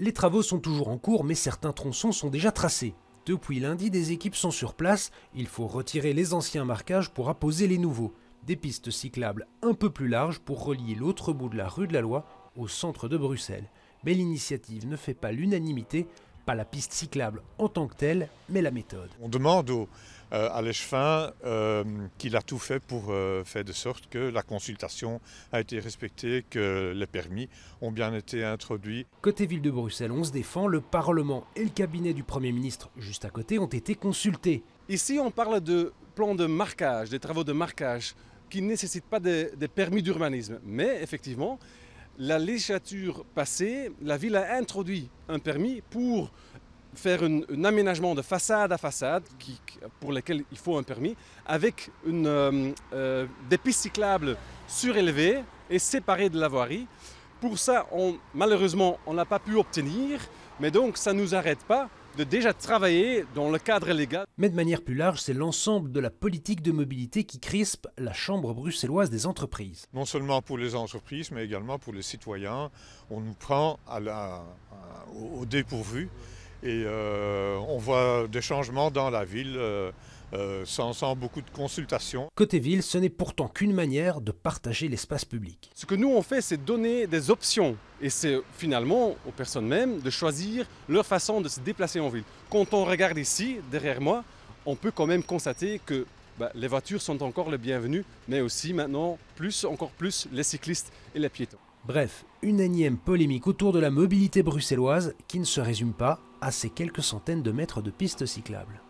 Les travaux sont toujours en cours, mais certains tronçons sont déjà tracés. Depuis lundi, des équipes sont sur place, il faut retirer les anciens marquages pour apposer les nouveaux. Des pistes cyclables un peu plus larges pour relier l'autre bout de la rue de la Loi au centre de Bruxelles. Mais l'initiative ne fait pas l'unanimité, pas la piste cyclable en tant que telle, mais la méthode. On demande au, euh, à l'échevin euh, qu'il a tout fait pour euh, faire de sorte que la consultation a été respectée, que les permis ont bien été introduits. Côté ville de Bruxelles, on se défend, le Parlement et le cabinet du Premier ministre juste à côté ont été consultés. Ici, on parle de plans de marquage, des travaux de marquage qui ne nécessitent pas des permis d'urbanisme. Mais effectivement, la législature passée, la ville a introduit un permis pour faire un, aménagement de façade à façade, pour lequel il faut un permis, avec une, euh, euh, des pistes cyclables surélevées et séparées de la voirie. Pour ça, on, malheureusement, on n'a pas pu obtenir, mais donc ça ne nous arrête pas de déjà travailler dans le cadre légal. Mais de manière plus large, c'est l'ensemble de la politique de mobilité qui crispe la Chambre bruxelloise des entreprises. Non seulement pour les entreprises, mais également pour les citoyens. On nous prend au dépourvu et euh, on voit des changements dans la ville. Euh, euh, sans, sans, beaucoup de consultations. Côté ville, ce n'est pourtant qu'une manière de partager l'espace public. Ce que nous on fait, c'est donner des options et c'est finalement aux personnes mêmes de choisir leur façon de se déplacer en ville. Quand on regarde ici, derrière moi, on peut quand même constater que bah, les voitures sont encore les bienvenues, mais aussi maintenant plus, encore plus les cyclistes et les piétons. Bref, une énième polémique autour de la mobilité bruxelloise qui ne se résume pas à ces quelques centaines de mètres de pistes cyclables.